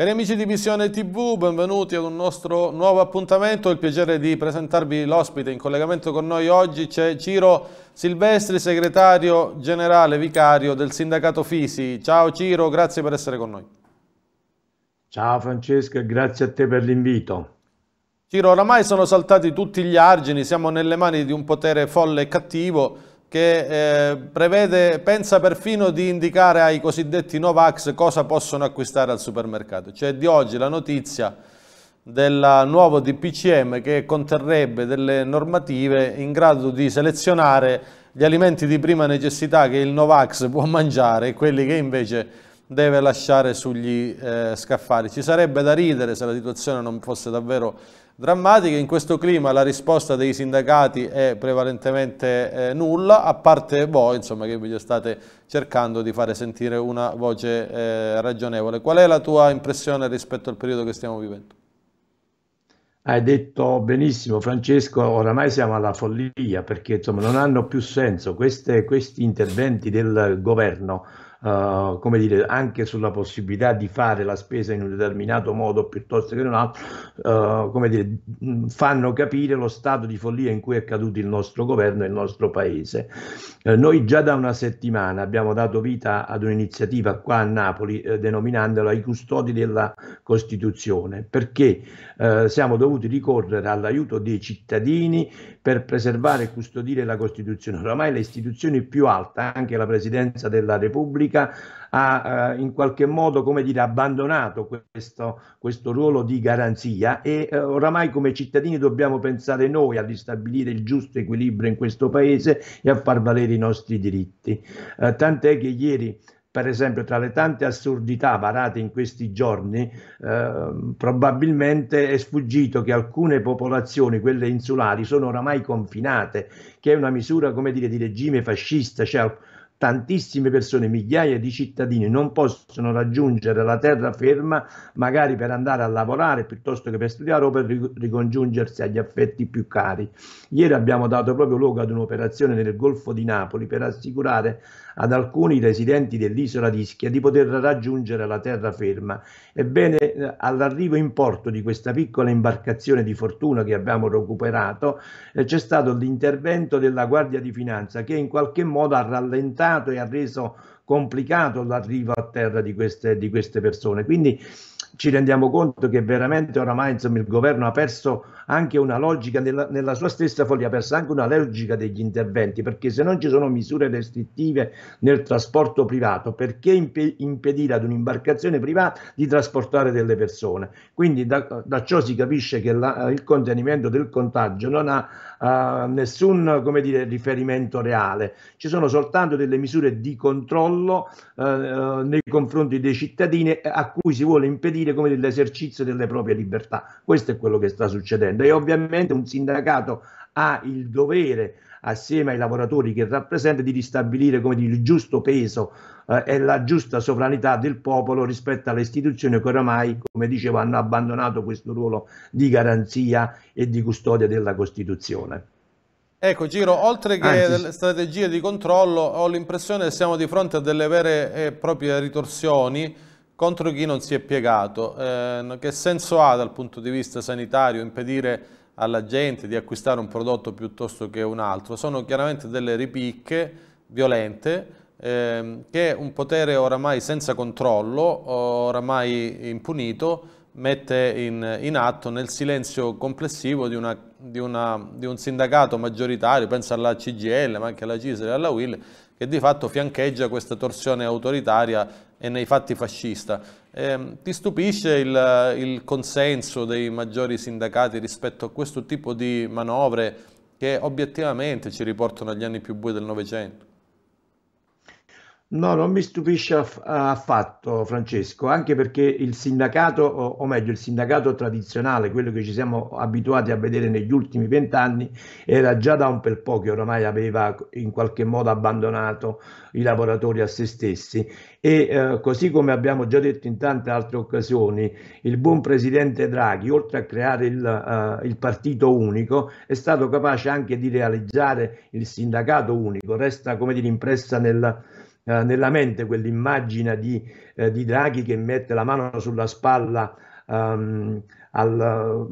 Cari amici di Missione TV, benvenuti ad un nostro nuovo appuntamento. Ho il piacere di presentarvi l'ospite. In collegamento con noi oggi c'è Ciro Silvestri, segretario generale vicario del sindacato Fisi. Ciao Ciro, grazie per essere con noi. Ciao Francesca, grazie a te per l'invito. Ciro, oramai sono saltati tutti gli argini, siamo nelle mani di un potere folle e cattivo che eh, prevede, pensa perfino di indicare ai cosiddetti Novax cosa possono acquistare al supermercato. Cioè di oggi la notizia del nuovo DPCM che conterrebbe delle normative in grado di selezionare gli alimenti di prima necessità che il Novax può mangiare e quelli che invece deve lasciare sugli eh, scaffali. Ci sarebbe da ridere se la situazione non fosse davvero drammatica. In questo clima la risposta dei sindacati è prevalentemente eh, nulla, a parte voi insomma, che vi state cercando di fare sentire una voce eh, ragionevole. Qual è la tua impressione rispetto al periodo che stiamo vivendo? Hai detto benissimo Francesco, oramai siamo alla follia perché insomma, non hanno più senso Queste, questi interventi del governo eh, come dire, anche sulla possibilità di fare la spesa in un determinato modo piuttosto che in un altro, uh, come dire, mm, fanno capire lo stato di follia in cui è caduto il nostro governo e il nostro paese. Uh, noi già da una settimana abbiamo dato vita ad un'iniziativa qua a Napoli eh, denominandola i custodi della Costituzione, perché eh, siamo dovuti ricorrere all'aiuto dei cittadini per preservare e custodire la Costituzione. Oramai le istituzioni più alte, anche la Presidenza della Repubblica, Repubblica ha eh, in qualche modo come dire, abbandonato questo, questo ruolo di garanzia e eh, oramai come cittadini dobbiamo pensare noi a ristabilire il giusto equilibrio in questo paese e a far valere i nostri diritti. Eh, tant'è che ieri per esempio, tra le tante assurdità varate in questi giorni, eh, probabilmente è sfuggito che alcune popolazioni, quelle insulari, sono oramai confinate, che è una misura, come dire, di regime fascista, cioè tantissime persone, migliaia di cittadini non possono raggiungere la terraferma magari per andare a lavorare piuttosto che per studiare o per ricongiungersi agli affetti più cari. Ieri abbiamo dato proprio luogo ad un'operazione nel Golfo di Napoli per assicurare ad alcuni residenti dell'isola d'Ischia di poter raggiungere la terraferma. Ebbene, eh, all'arrivo in porto di questa piccola imbarcazione di fortuna che abbiamo recuperato, eh, c'è stato l'intervento della Guardia di Finanza che in qualche modo ha rallentato e ha reso complicato l'arrivo a terra di queste, di queste persone. Quindi ci rendiamo conto che veramente oramai insomma, il governo ha perso anche una logica, nella, nella sua stessa foglia, ha perso anche una logica degli interventi, perché se non ci sono misure restrittive nel trasporto privato, perché imp- impedire ad un'imbarcazione privata di trasportare delle persone? Quindi da, da ciò si capisce che la, il contenimento del contagio non ha uh, nessun dire, riferimento reale, ci sono soltanto delle misure di controllo uh, nei confronti dei cittadini eh, a cui si vuole impedire dire, come dell'esercizio delle proprie libertà. Questo è quello che sta succedendo e ovviamente un sindacato ha il dovere assieme ai lavoratori che rappresenta di ristabilire come dire, il giusto peso eh, e la giusta sovranità del popolo rispetto alle istituzioni che oramai, come dicevo, hanno abbandonato questo ruolo di garanzia e di custodia della Costituzione. Ecco Giro, oltre che Anzi, strategie di controllo ho l'impressione che siamo di fronte a delle vere e proprie ritorsioni contro chi non si è piegato. Eh, che senso ha dal punto di vista sanitario impedire alla gente di acquistare un prodotto piuttosto che un altro? Sono chiaramente delle ripicche violente eh, che un potere oramai senza controllo, oramai impunito, mette in, in atto nel silenzio complessivo di, una, di, una, di, un sindacato maggioritario, penso alla CGL, ma anche alla CISL e alla UIL, che di fatto fiancheggia questa torsione autoritaria e nei fatti fascista. Eh, ti stupisce il, il consenso dei maggiori sindacati rispetto a questo tipo di manovre che obiettivamente ci riportano agli anni più bui del Novecento? No, non mi stupisce aff- affatto, Francesco, anche perché il sindacato, o, o meglio, il sindacato tradizionale, quello che ci siamo abituati a vedere negli ultimi vent'anni, era già da un bel po' che ormai aveva in qualche modo abbandonato i lavoratori a se stessi. E eh, così come abbiamo già detto in tante altre occasioni, il buon presidente Draghi, oltre a creare il, uh, il partito unico, è stato capace anche di realizzare il sindacato unico. Resta, come dire, impressa nel eh, nella mente quell'immagine di, eh, di, Draghi che mette la mano sulla spalla um, al,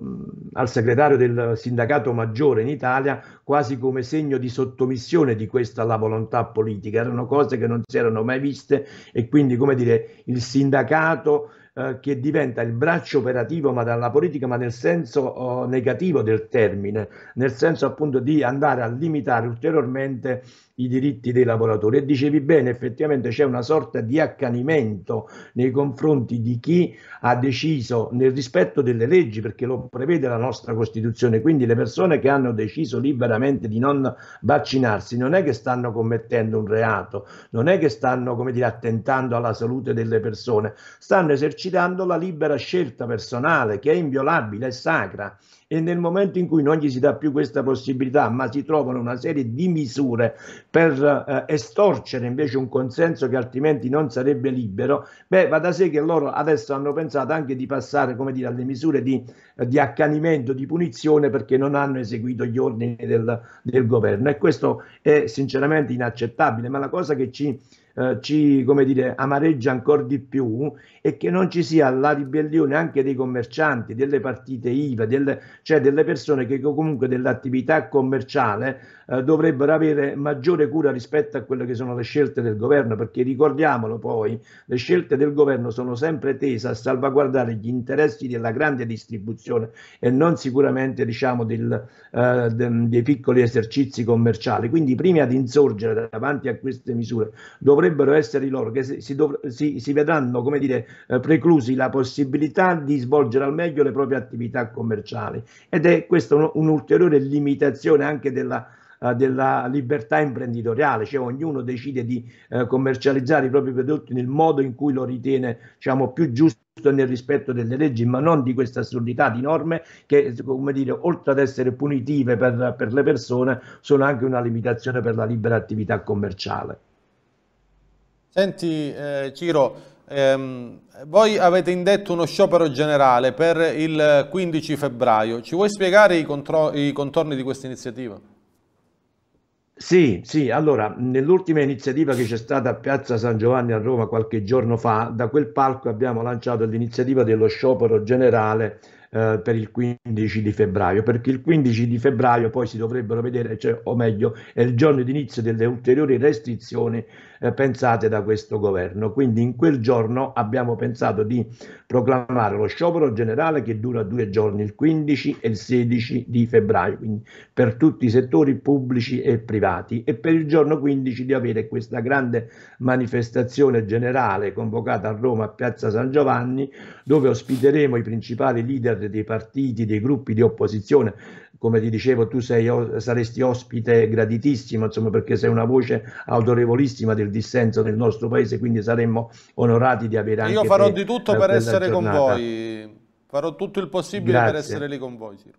al segretario del sindacato maggiore in Italia quasi come segno di sottomissione di questa alla volontà politica. Erano cose che non si erano mai viste e quindi, come dire, il sindacato eh, che diventa il braccio operativo ma dalla politica ma nel senso oh, negativo del termine, nel senso appunto di andare a limitare ulteriormente i diritti dei lavoratori e dicevi bene effettivamente c'è una sorta di accanimento nei confronti di chi ha deciso nel rispetto delle leggi perché lo prevede la nostra Costituzione, quindi le persone che hanno deciso liberamente di non vaccinarsi non è che stanno commettendo un reato, non è che stanno come dire, attentando alla salute delle persone, stanno esercitando la libera scelta personale che è inviolabile, è sacra e nel momento in cui non gli si dà più questa possibilità, ma si trovano una serie di misure per eh, estorcere invece un consenso che altrimenti non sarebbe libero, beh, va da sé che loro adesso hanno pensato anche di passare, come dire, alle misure di, eh, di accanimento, di punizione perché non hanno eseguito gli ordini del, del governo e questo è sinceramente inaccettabile, ma la cosa che ci eh, ci come dire, amareggia ancora di più è che non ci sia la ribellione anche dei commercianti, delle partite IVA, del, cioè delle persone che comunque dell'attività commerciale eh, dovrebbero avere maggiore cura rispetto a quelle che sono le scelte del governo, perché ricordiamolo poi, le scelte del governo sono sempre tese a salvaguardare gli interessi della grande distribuzione e non sicuramente diciamo, del, eh, de, dei piccoli esercizi commerciali. Quindi prima di insorgere davanti a queste misure dovrebbero dovrebbero essere loro che si, dov- si, si vedranno come dire, eh, preclusi la possibilità di svolgere al meglio le proprie attività commerciali ed è questa un, un'ulteriore limitazione anche della, eh, della libertà imprenditoriale, cioè ognuno decide di eh, commercializzare i propri prodotti nel modo in cui lo ritiene diciamo, più giusto nel rispetto delle leggi, ma non di questa assurdità di norme che, come dire, oltre ad essere punitive per, per le persone, sono anche una limitazione per la libera attività commerciale. Senti eh, Ciro, ehm, voi avete indetto uno sciopero generale per il 15 febbraio, ci vuoi spiegare i, i contorni di questa iniziativa? Sì, sì, allora nell'ultima iniziativa che c'è stata a Piazza San Giovanni a Roma qualche giorno fa, da quel palco abbiamo lanciato l'iniziativa dello sciopero generale eh, per il 15 di febbraio, perché il 15 di febbraio poi si dovrebbero vedere, cioè, o meglio, è il giorno d'inizio delle ulteriori restrizioni eh, pensate da questo governo. Quindi in quel giorno abbiamo pensato di proclamare lo sciopero generale che dura due giorni, il 15 e il 16 di febbraio, quindi per tutti i settori pubblici e privati e per il giorno 15 di avere questa grande manifestazione generale convocata a Roma a Piazza San Giovanni dove ospiteremo i principali leader dei partiti, dei gruppi di opposizione come ti dicevo tu sei, saresti ospite graditissimo, insomma perché sei una voce autorevolissima del dissenso nel nostro paese, quindi saremmo onorati di avere anche Io farò di tutto per essere giornata. con voi, farò tutto il possibile Grazie. per essere lì con voi Ciro.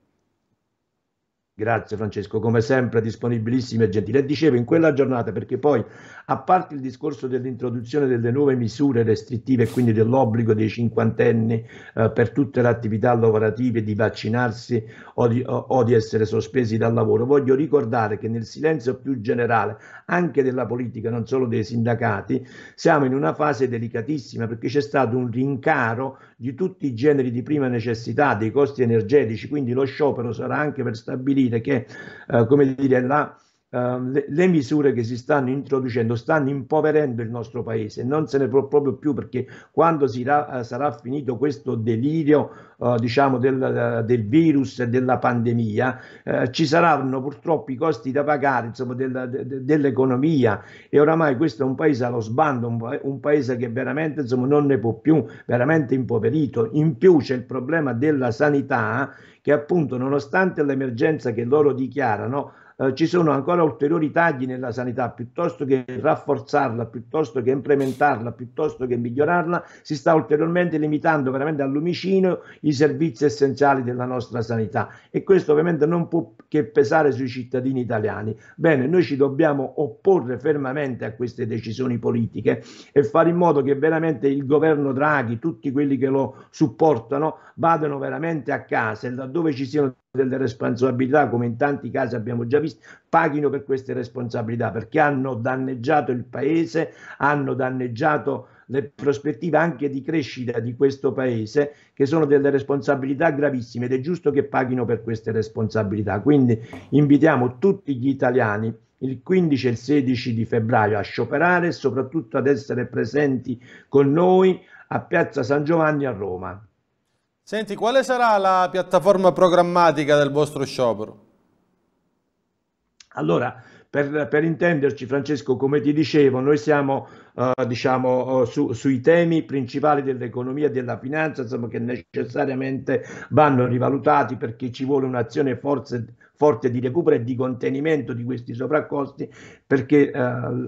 Grazie Francesco, come sempre disponibilissimo e gentile. E dicevo in quella giornata, perché poi a parte il discorso dell'introduzione delle nuove misure restrittive e quindi dell'obbligo dei cinquantenni eh, per tutte le attività lavorative di vaccinarsi o di, o, o di, essere sospesi dal lavoro, voglio ricordare che nel silenzio più generale anche della politica, non solo dei sindacati, siamo in una fase delicatissima perché c'è stato un rincaro di tutti i generi di prima necessità, dei costi energetici, quindi lo sciopero sarà anche per stabilire che, eh, come dire, la Uh, le, le, misure che si stanno introducendo stanno impoverendo il nostro paese, non se ne può proprio più perché quando ra, eh, sarà finito questo delirio uh, diciamo del, eh, del, virus e della pandemia, uh, ci saranno purtroppo i costi da pagare insomma, del, de, dell'economia e oramai questo è un paese allo sbando, un, un paese che veramente insomma, non ne può più, veramente impoverito. In più c'è il problema della sanità che appunto nonostante l'emergenza che loro dichiarano eh, ci sono ancora ulteriori tagli nella sanità, piuttosto che rafforzarla, piuttosto che implementarla, piuttosto che migliorarla, si sta ulteriormente limitando veramente all'umicino i servizi essenziali della nostra sanità e questo ovviamente non può che pesare sui cittadini italiani. Bene, noi ci dobbiamo opporre fermamente a queste decisioni politiche e fare in modo che veramente il governo Draghi, tutti quelli che lo supportano, vadano veramente a casa e laddove ci siano delle responsabilità, come in tanti casi abbiamo già visto, paghino per queste responsabilità perché hanno danneggiato il paese, hanno danneggiato le prospettive anche di crescita di questo paese, che sono delle responsabilità gravissime ed è giusto che paghino per queste responsabilità. Quindi invitiamo tutti gli italiani il 15 e il 16 di febbraio a scioperare e soprattutto ad essere presenti con noi a Piazza San Giovanni a Roma. Senti, quale sarà la piattaforma programmatica del vostro sciopero? Allora, per, per intenderci, Francesco, come ti dicevo, noi siamo eh, diciamo, eh, su, sui temi principali dell'economia e della finanza, insomma, che necessariamente vanno rivalutati perché ci vuole un'azione forse forte di recupero e di contenimento di questi sovraccosti perché eh,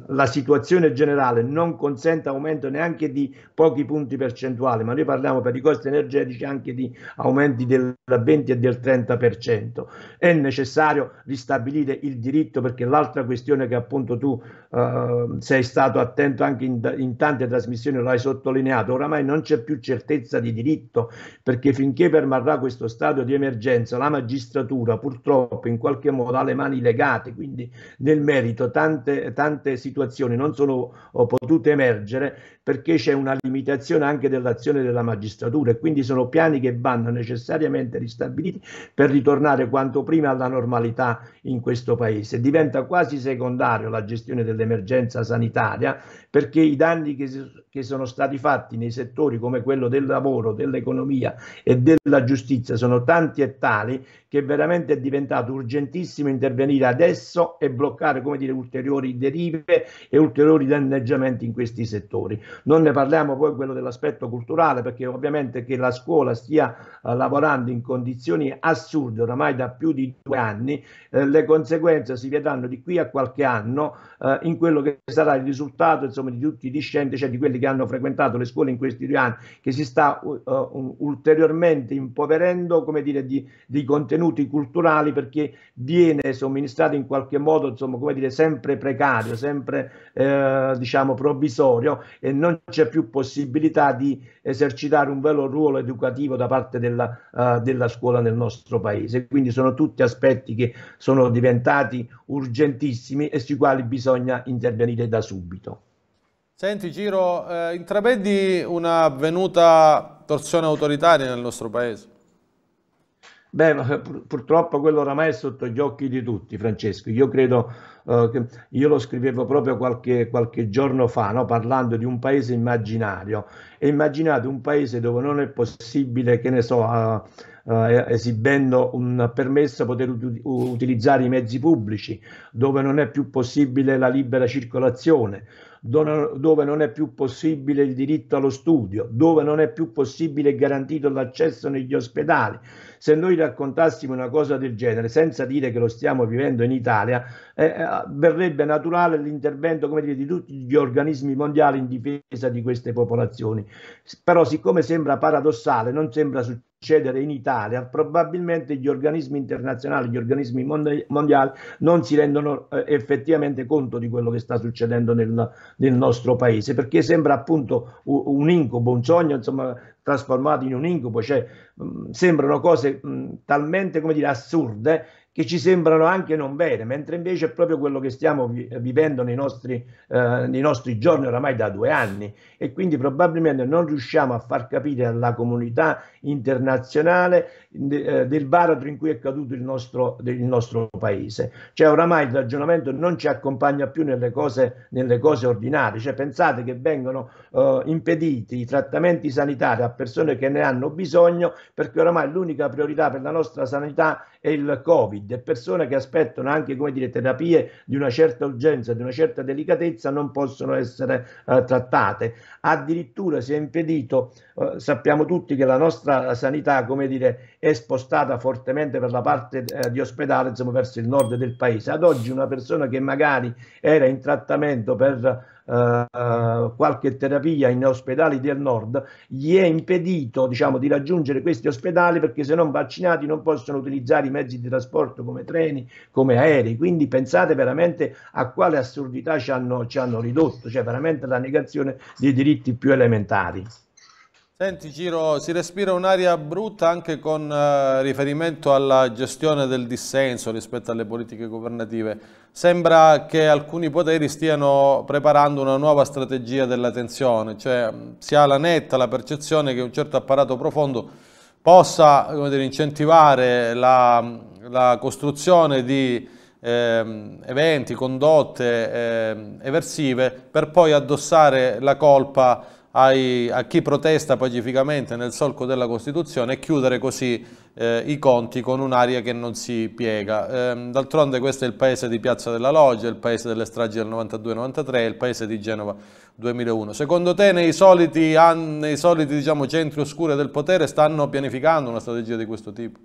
la situazione generale non consente aumento neanche di pochi punti percentuali, ma noi parliamo per i costi energetici anche di aumenti del 20 e del 30%. È necessario ristabilire il diritto perché l'altra questione che appunto tu eh, sei stato attento anche anche in, in tante trasmissioni l'hai sottolineato, oramai non c'è più certezza di diritto perché finché permarrà questo stato di emergenza la magistratura purtroppo in qualche modo ha le mani legate, quindi nel merito tante, tante situazioni non sono oh, potute emergere perché c'è una limitazione anche dell'azione della magistratura e quindi sono piani che vanno necessariamente ristabiliti per ritornare quanto prima alla normalità in questo paese. Diventa quasi secondario la gestione dell'emergenza sanitaria perché i danni che, si, che, sono stati fatti nei settori come quello del lavoro, dell'economia e della giustizia sono tanti e tali che veramente è diventato urgentissimo intervenire adesso e bloccare come dire, ulteriori derive e ulteriori danneggiamenti in questi settori. Non ne parliamo poi quello dell'aspetto culturale, perché ovviamente che la scuola stia eh, lavorando in condizioni assurde oramai da più di due anni, eh, le conseguenze si vedranno di qui a qualche anno eh, in quello che sarà il risultato insomma, di tutti i discenti, cioè di quelli che hanno frequentato le scuole in questi due anni, che si sta uh, ulteriormente impoverendo come dire, di, di contenuti contenuti culturali perché viene somministrato in qualche modo, insomma, come dire, sempre precario, sempre eh, diciamo provvisorio e non c'è più possibilità di esercitare un vero ruolo educativo da parte della, uh, della scuola nel nostro paese. Quindi sono tutti aspetti che sono diventati urgentissimi e sui quali bisogna intervenire da subito. Senti Giro, eh, intrapredi una venuta torsione autoritaria nel nostro paese? Beh, eh, pur, purtroppo quello oramai è sotto gli occhi di tutti, Francesco. Io credo, eh, che io lo scrivevo proprio qualche, qualche giorno fa, no? parlando di un paese immaginario. E immaginate un paese dove non è possibile, che ne so, eh, eh, esibendo un permesso poter ut- utilizzare i mezzi pubblici, dove non è più possibile la libera circolazione dove non è più possibile il diritto allo studio, dove non è più possibile garantito l'accesso negli ospedali. Se noi raccontassimo una cosa del genere, senza dire che lo stiamo vivendo in Italia, eh, eh verrebbe naturale l'intervento dire, di tutti gli organismi mondiali in difesa di queste popolazioni. Però siccome sembra paradossale, non sembra successo succedere in Italia, probabilmente gli organismi internazionali, gli organismi mondiali non si rendono eh, effettivamente conto di quello che sta succedendo nel, nel nostro paese, perché sembra appunto un incubo, un sogno, insomma, trasformato in un incubo, cioè mh, sembrano cose mh, talmente, come dire, assurde che ci sembrano anche non bene, mentre invece è proprio quello che stiamo vi- vivendo nei nostri, eh, nei nostri giorni oramai da due anni e quindi probabilmente non riusciamo a far capire alla comunità internazionale de- eh, del baratro in cui è caduto il nostro, il nostro paese. Cioè oramai il ragionamento non ci accompagna più nelle cose, nelle cose ordinarie, cioè pensate che vengono eh, impediti i trattamenti sanitari a persone che ne hanno bisogno perché oramai l'unica priorità per la nostra sanità e il Covid e persone che aspettano anche come dire, terapie di una certa urgenza, di una certa delicatezza non possono essere eh, trattate. Addirittura si è impedito, eh, sappiamo tutti che la nostra sanità come dire, è spostata fortemente per la parte eh, di ospedale insomma, verso il nord del paese. Ad oggi una persona che magari era in trattamento per eh, qualche terapia in ospedali del nord, gli è impedito diciamo, di raggiungere questi ospedali perché se non vaccinati non possono utilizzare i mezzi di trasporto come treni, come aerei. Quindi pensate veramente a quale assurdità ci hanno, ci hanno ridotto, cioè veramente la negazione dei diritti più elementari. Senti Giro, si respira un'aria brutta anche con eh, riferimento alla gestione del dissenso rispetto alle politiche governative. Sembra che alcuni poteri stiano preparando una nuova strategia della tensione, cioè si ha la netta la percezione che un certo apparato profondo possa dire, incentivare la, la, costruzione di eh, eventi, condotte eh, eversive per poi addossare la colpa ai, a chi protesta pacificamente nel solco della Costituzione e chiudere così eh, i conti con un'area che non si piega. Eh, D'altronde questo è il paese di Piazza della Loggia, il paese delle stragi del 92-93, il paese di Genova 2001. Secondo te nei soliti, nei soliti diciamo, centri oscuri del potere stanno pianificando una strategia di questo tipo?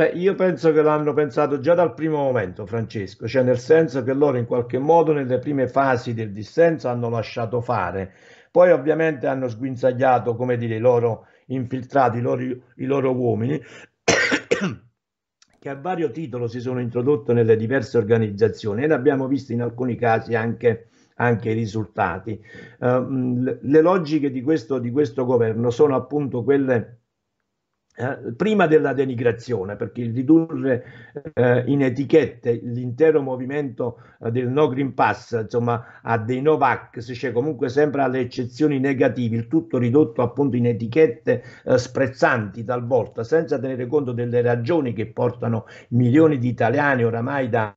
Beh, io penso che l'hanno pensato già dal primo momento, Francesco, cioè nel senso che loro in qualche modo nelle prime fasi del dissenso hanno lasciato fare, poi ovviamente hanno sguinzagliato, come dire, i loro infiltrati, i loro, i loro uomini, che a vario titolo si sono introdotti nelle diverse organizzazioni e ne abbiamo visto in alcuni casi anche anche i risultati. Uh, le logiche di questo, di questo governo sono appunto quelle eh, prima della denigrazione, perché il ridurre eh, in etichette l'intero movimento eh, del no Green Pass, insomma, a dei Novax, cioè comunque sempre alle eccezioni negative, il tutto ridotto appunto in etichette eh, sprezzanti talvolta, senza tenere conto delle ragioni che portano milioni di italiani oramai da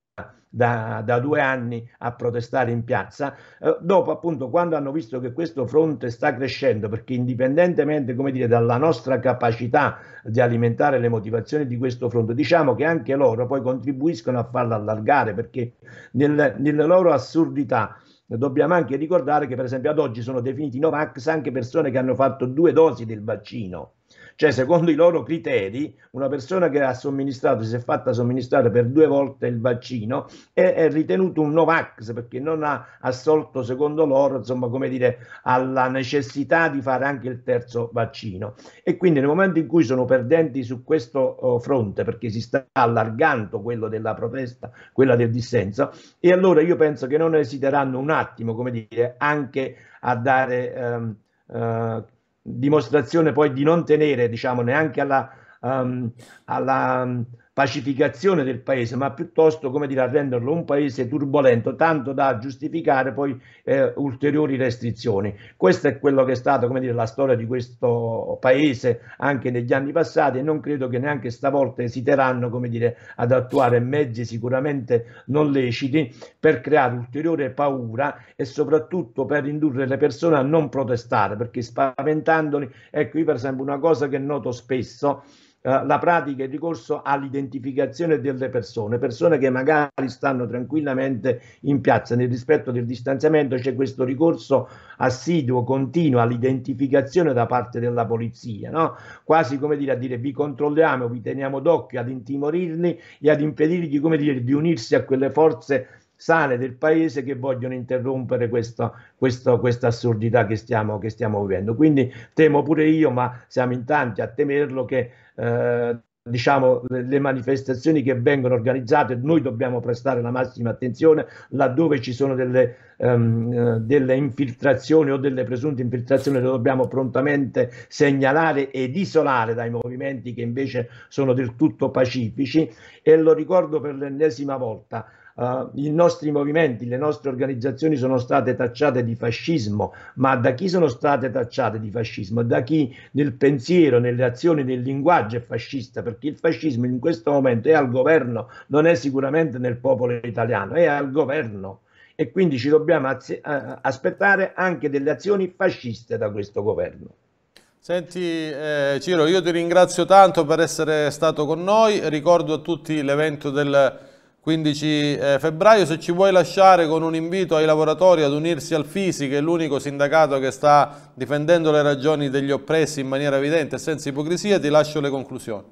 da, da due anni a protestare in piazza, eh, dopo appunto quando hanno visto che questo fronte sta crescendo, perché indipendentemente come dire, dalla nostra capacità di alimentare le motivazioni di questo fronte, diciamo che anche loro poi contribuiscono a farlo allargare, perché nel, nelle loro assurdità dobbiamo anche ricordare che per esempio ad oggi sono definiti Novax anche persone che hanno fatto due dosi del vaccino cioè, secondo i loro criteri, una persona che ha somministrato, si è fatta somministrare per due volte il vaccino, è, è ritenuto un Novax perché non ha assolto, secondo loro, insomma, come dire, alla necessità di fare anche il terzo vaccino. E quindi nel momento in cui sono perdenti su questo oh, fronte, perché si sta allargando quello della protesta, quella del dissenso, e allora io penso che non esiteranno un attimo, come dire, anche a dare ehm, eh, dimostrazione poi di non tenere diciamo neanche alla, um, alla um, pacificazione del paese, ma piuttosto, come dire, a renderlo un paese turbolento, tanto da giustificare poi eh, ulteriori restrizioni. Questo è quello che è stato, come dire, la storia di questo paese anche negli anni passati e non credo che neanche stavolta esiteranno, come dire, ad attuare mezzi sicuramente non leciti per creare ulteriore paura e soprattutto per indurre le persone a non protestare, perché spaventandoli, ecco, io per esempio una cosa che noto spesso eh, la pratica e il ricorso all'identificazione delle persone, persone che magari stanno tranquillamente in piazza nel rispetto del distanziamento, c'è questo ricorso assiduo, continuo all'identificazione da parte della polizia, no? quasi come dire a dire vi controlliamo, vi teniamo d'occhio ad intimorirli e ad impedirgli come dire, di unirsi a quelle forze sane del paese che vogliono interrompere questa, questa, questa assurdità che stiamo, che stiamo, vivendo. Quindi temo pure io, ma siamo in tanti a temerlo che... Eh, diciamo, le manifestazioni che vengono organizzate, noi dobbiamo prestare la massima attenzione laddove ci sono delle, um, delle infiltrazioni o delle presunte infiltrazioni le dobbiamo prontamente segnalare ed isolare dai movimenti che invece sono del tutto pacifici e lo ricordo per l'ennesima volta, Uh, I nostri movimenti, le nostre organizzazioni sono state tacciate di fascismo, ma da chi sono state tacciate di fascismo? Da chi nel pensiero, nelle azioni, nel linguaggio è fascista, perché il fascismo in questo momento è al governo, non è sicuramente nel popolo italiano, è al governo e quindi ci dobbiamo eh, aspettare anche delle azioni fasciste da questo governo. Senti eh, Ciro, io ti ringrazio tanto per essere stato con noi, ricordo a tutti l'evento del 15 eh, febbraio. Se ci vuoi lasciare con un invito ai lavoratori ad unirsi al FISI, che è l'unico sindacato che sta difendendo le ragioni degli oppressi in maniera evidente e senza ipocrisia, ti lascio le conclusioni.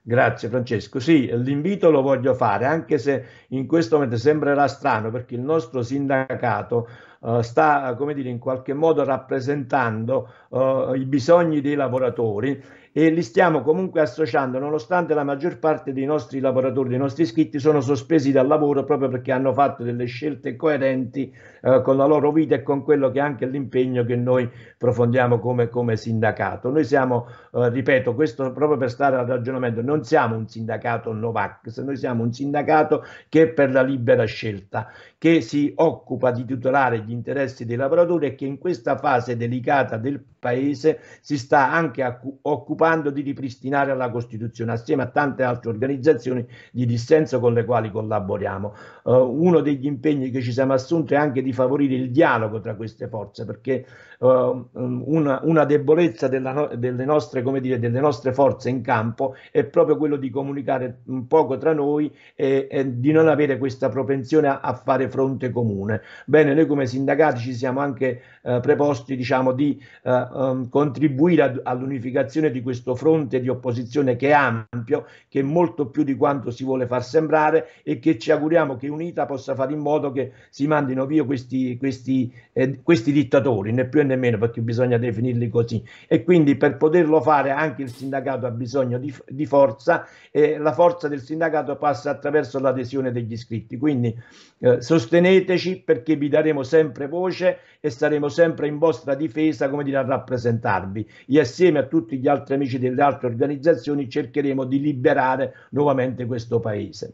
Grazie Francesco. Sì, l'invito lo voglio fare, anche se in questo momento sembrerà strano perché il nostro sindacato eh, sta come dire, in qualche modo rappresentando uh, i bisogni dei lavoratori e li stiamo comunque associando nonostante la maggior parte dei nostri lavoratori, dei nostri iscritti sono sospesi dal lavoro proprio perché hanno fatto delle scelte coerenti eh, con la loro vita e con quello che è anche l'impegno che noi profondiamo come, come sindacato. Noi siamo, eh, ripeto, questo proprio per stare al ragionamento, non siamo un sindacato Novax, noi siamo un sindacato che è per la libera scelta, che si occupa di tutelare gli interessi dei lavoratori e che in questa fase delicata del Paese si sta anche occupando di ripristinare la Costituzione assieme a tante altre organizzazioni di dissenso con le quali collaboriamo. Uh, uno degli impegni che ci siamo assunti è anche di favorire il dialogo tra queste forze perché uh, una, una, debolezza no, delle, nostre, dire, delle, nostre, forze in campo è proprio quello di comunicare un poco tra noi e, e di non avere questa propensione a, a, fare fronte comune. Bene, noi come sindacati ci siamo anche eh, preposti diciamo, di eh, ehm, contribuire ad, all'unificazione di questo fronte di opposizione che è ampio, che è molto più di quanto si vuole far sembrare e che ci auguriamo che unita possa fare in modo che si mandino via questi, questi, eh, questi dittatori, né più né meno perché bisogna definirli così. E quindi per poterlo fare anche il sindacato ha bisogno di, di forza e la forza del sindacato passa attraverso l'adesione degli iscritti. Quindi eh, sosteneteci perché vi daremo sempre voce e saremo sempre in vostra difesa, come dire, al rapporto rappresentarvi e assieme a tutti gli altri amici delle altre organizzazioni cercheremo di liberare nuovamente questo paese.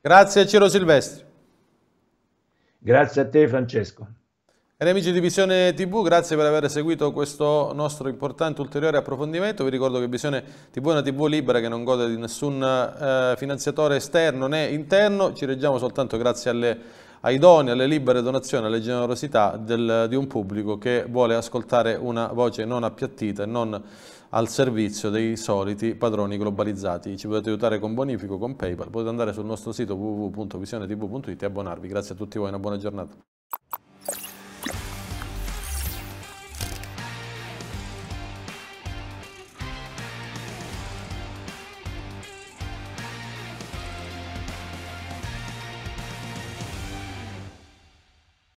Grazie Ciro Silvestri. Grazie a te Francesco. Cari amici di Visione TV, grazie per aver seguito questo nostro importante ulteriore approfondimento. Vi ricordo che Visione TV è una TV libera che non gode di nessun eh, finanziatore esterno né interno. Ci reggiamo soltanto grazie alle ai doni, alle libere donazioni, alle generosità del, di un pubblico che vuole ascoltare una voce non appiattita e non al servizio dei soliti padroni globalizzati. Ci potete aiutare con Bonifico, con PayPal, potete andare sul nostro sito www.visionetv.it e abbonarvi. Grazie a tutti voi, una buona giornata.